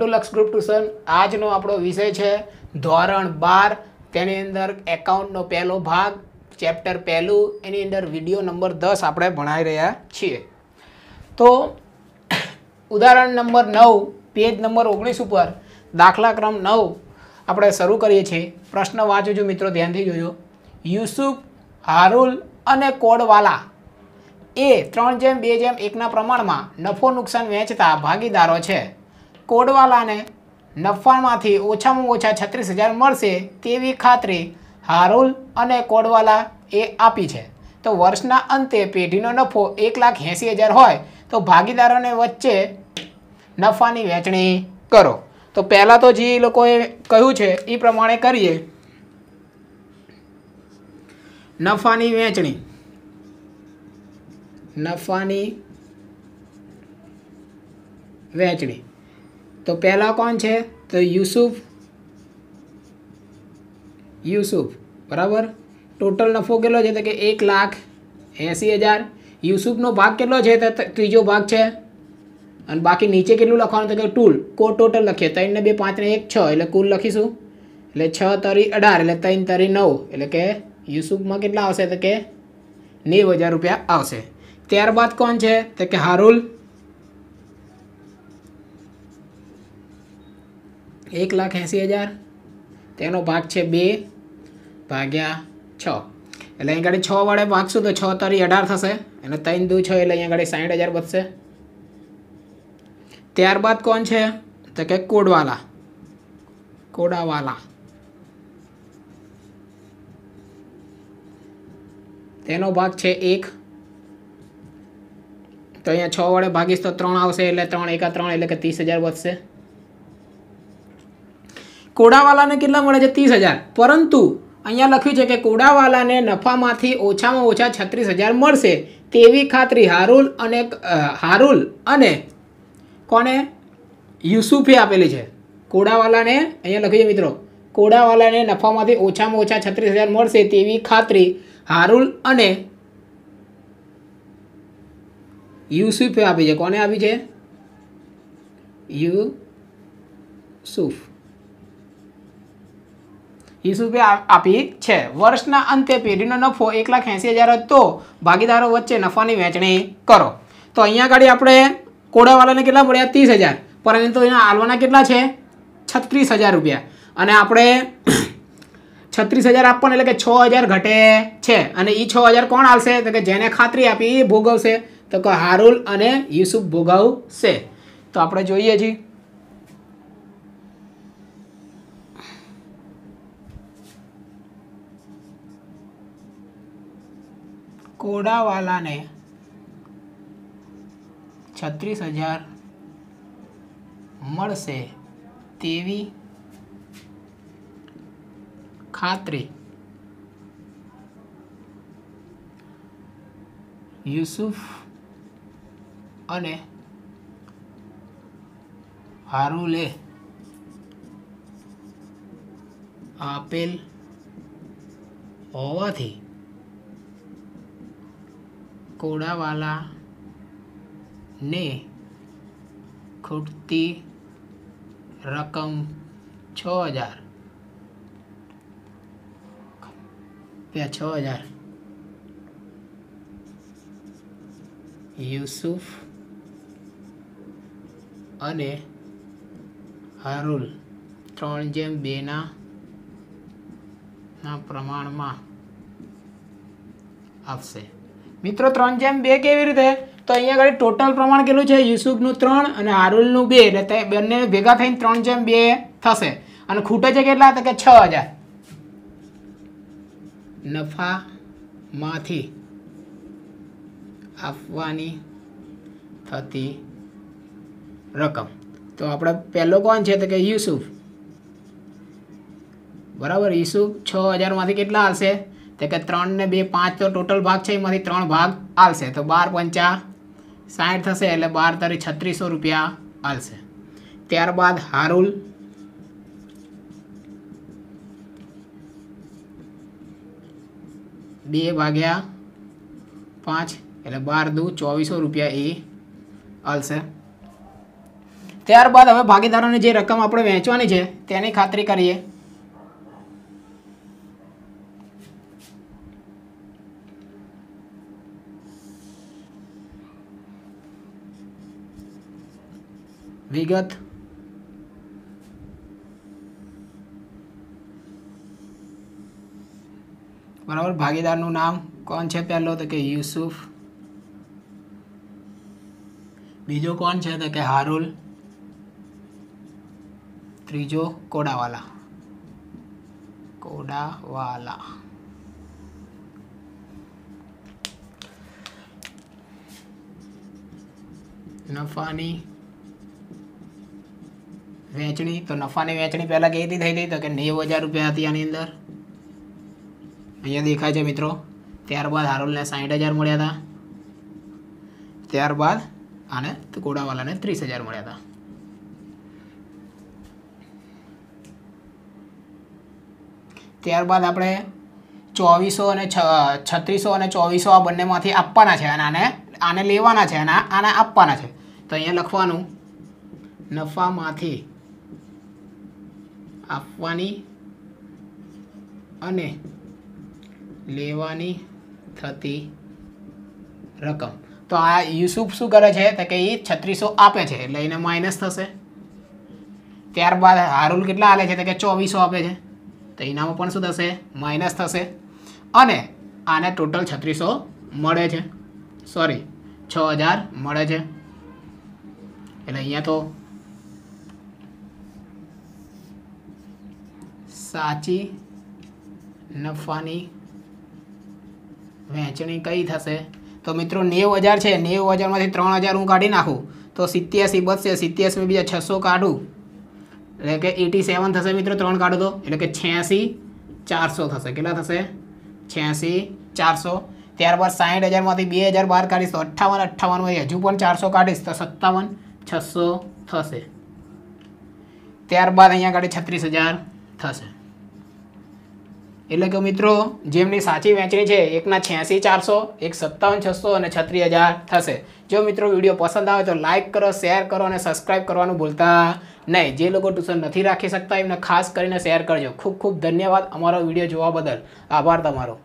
welcome to Lakshya group tuition આજનો આપણો વિષય છે ધોરણ બાર તેની અંદર એકાઉન્ટનો પહેલો ભાગ ચેપ્ટર પહેલું એની અંદર વિડીયો નંબર દસ આપણે ભણાઈ રહ્યા છીએ તો ઉદાહરણ નંબર નવ પેજ નંબર ઓગણીસ ઉપર દાખલા ક્રમ નવ આપણે શરૂ કરીએ છીએ પ્રશ્ન વાંચો છો મિત્રો ધ્યાનથી જોજો યુસુફ હારુલ અને કોડવાલા એ ત્રણ જેમ બે જેમ એકના પ્રમાણમાં નફો નુકસાન વહેંચતા ભાગીદારો છે કોડવાલાને નફામાંથી ઓછામાં ઓછા છત્રીસ હજાર મળશે તેવી ખાતરી હારુલ અને કોડવાલા એ આપી છે તો વર્ષના અંતે પેઢીનો નફો એક લાખ એંસી હજાર હોય તો ભાગીદારોને વચ્ચે નફાની વહેંચણી કરો તો પહેલાં તો જે લોકોએ કહ્યું છે એ પ્રમાણે કરીએ નફાની વહેંચણી નફાની વહેંચણી તો પહેલાં કોણ છે તો યુસુફ યુસુફ બરાબર ટોટલ નફો કેટલો છે તો કે એક લાખ એંસી હજાર યુસુફનો ભાગ કેટલો છે તો ત્રીજો ભાગ છે અને બાકી નીચે કેટલું લખવાનું તો કે ટૂલ કો ટોટલ લખીએ ત્રણને બે પાંચને એક છ એટલે કુલ લખીશું એટલે છ તરી અઢાર એટલે ત્રણ તરી નવ એટલે કે યુસુફમાં કેટલા આવશે તો કે નેવ હજાર રૂપિયા આવશે ત્યારબાદ કોણ છે તો કે હારુલ એક લાખ એંસી હજાર તેનો ભાગ છે બે ભાગ્યા છ એટલે અહીં ગાડી છ વડે ભાગશું તો છ તારી અઢાર થશે અને ત્રણ દુ છ એટલે અહીંયા ગાડી સાઠ હજાર વધશે ત્યારબાદ કોણ છે તો કે કોડવાલા કોડાવાલા તેનો ભાગ છે એક તો અહીંયા છ વડે ભાગીશ તો ત્રણ આવશે એટલે ત્રણ એકા ત્રણ એટલે કે ત્રીસ હજાર વધશે કોડાવાલાને કેટલા મળે છે ત્રીસ હજાર પરંતુ અહીંયા લખ્યું છે કે કોડાવાલાને નફામાંથી ઓછામાં ઓછા છત્રીસ હજાર મળશે તેવી ખાતરી હારુલ અને હારુલ અને કોને યુસુફે આપેલી છે કોડાવાલાને અહીંયા લખ્યું છે મિત્રો કોડાવાલાને નફામાંથી ઓછામાં ઓછા છત્રીસ હજાર મળશે તેવી ખાતરી હારુલ અને યુસુફે આપી છે કોને આપી છે યુ યુસુફ વીસ આપી છે વર્ષના અંતે પેઢીનો નફો એક લાખ એંસી હજાર હતો ભાગીદારો વચ્ચે નફાની વહેંચણી કરો તો અહીંયા આગળ આપણે કોડાવાળાને કેટલા પડ્યા ત્રીસ હજાર પરંતુ એના આલવાના કેટલા છે છત્રીસ હજાર રૂપિયા અને આપણે છત્રીસ હજાર આપવાના એટલે કે છ હજાર ઘટે છે અને એ છ હજાર કોણ આવશે તો કે જેને ખાતરી આપી એ ભોગવશે તો કે હારુલ અને યુસુફ ભોગવશે તો આપણે જોઈએ છીએ કોડાવાલાને છત્રીસ હજાર મળશે તેવી ખાતરી યુસુફ અને હારુલે આપેલ હોવાથી કોડાવાલાને ખૂટતી રકમ છ હજાર રૂપિયા છ હજાર યુસુફ અને હરુલ ત્રણ જેમ બેના ના પ્રમાણમાં આપશે મિત્રો ત્રણ જેમ બે કેવી રીતે તો અહીંયા આગળ ટોટલ પ્રમાણ કેટલું છે યુસુફનું ત્રણ અને હારુલનું બે એટલે તે બંને ભેગા થઈને ત્રણ જેમ બે થશે અને ખૂટે છે કેટલા તો કે છ હજાર નફામાંથી આપવાની થતી રકમ તો આપણે પહેલો કોણ છે તો કે યુસુફ બરાબર યુસુફ છ હજારમાંથી કેટલા હશે તો કે ત્રણ ને બે પાંચ તો ટોટલ ભાગ છે એમાંથી ત્રણ ભાગ આવશે તો બાર પંચા સાઠ થશે એટલે બાર તરી છત્રીસો રૂપિયા આવશે ત્યારબાદ હારુલ બે ભાગ્યા પાંચ એટલે બાર દુ ચોવીસો રૂપિયા એ આવશે ત્યારબાદ હવે ભાગીદારોને જે રકમ આપણે વહેંચવાની છે તેની ખાતરી કરીએ વિગત બરાબર ભાગીદારનું નામ કોણ છે પહેલો તો કે યુસુફ બીજો કોણ છે તો કે હારુલ ત્રીજો કોડાવાલા કોડાવાલા નફાની વેચણી તો નફાની વેચણી પહેલાં કેવી થઈ હતી તો કે નેવું હજાર રૂપિયા હતી આની અંદર અહીંયા દેખાય છે મિત્રો ત્યારબાદ હારોલને સાહીઠ હજાર મળ્યા હતા ત્યારબાદ આને ઘોડાવાલાને ત્રીસ હજાર મળ્યા હતા ત્યારબાદ આપણે ચોવીસો અને છત્રીસો અને ચોવીસો આ બંનેમાંથી આપવાના છે અને આને આને લેવાના છે અને આને આપવાના છે તો અહીંયા લખવાનું નફામાંથી આપવાની અને લેવાની થતી રકમ તો આ યુસુફ શું કરે છે તો કે એ છત્રીસો આપે છે એટલે એને માઇનસ થશે ત્યારબાદ હારુલ કેટલા આલે છે તો કે ચોવીસો આપે છે તો એનામાં પણ શું થશે માઇનસ થશે અને આને ટોટલ છત્રીસો મળે છે સોરી છ હજાર મળે છે એટલે અહીંયા તો સાચી નફાની વહેંચણી કઈ થશે તો મિત્રો 90000 છે 90000 માંથી 3000 હું કાઢી નાખો તો 87 બચે 70 માં બીજા 600 કાઢું એટલે કે 87 થશે મિત્રો 3 કાઢો તો એટલે કે 86 400 થશે કેટલા થશે 86 400 ત્યાર બાદ 60000 માંથી 2000 બાદ કરી 58 58 માં હજુ પણ 400 કાઢીસ તો 57 600 થશે ત્યાર બાદ અહીંયા આગળ 36000 થશે એટલે કે મિત્રો જેમની સાચી વહેંચણી છે એકના છ્યાસી ચારસો એક સત્તાવન છસો અને છત્રીસ હજાર થશે જો મિત્રો વિડીયો પસંદ આવે તો લાઇક કરો શેર કરો અને સબસ્ક્રાઈબ કરવાનું ભૂલતા નહીં જે લોકો ટ્યુશન નથી રાખી શકતા એમને ખાસ કરીને શેર કરજો ખૂબ ખૂબ ધન્યવાદ અમારો વિડીયો જોવા બદલ આભાર તમારો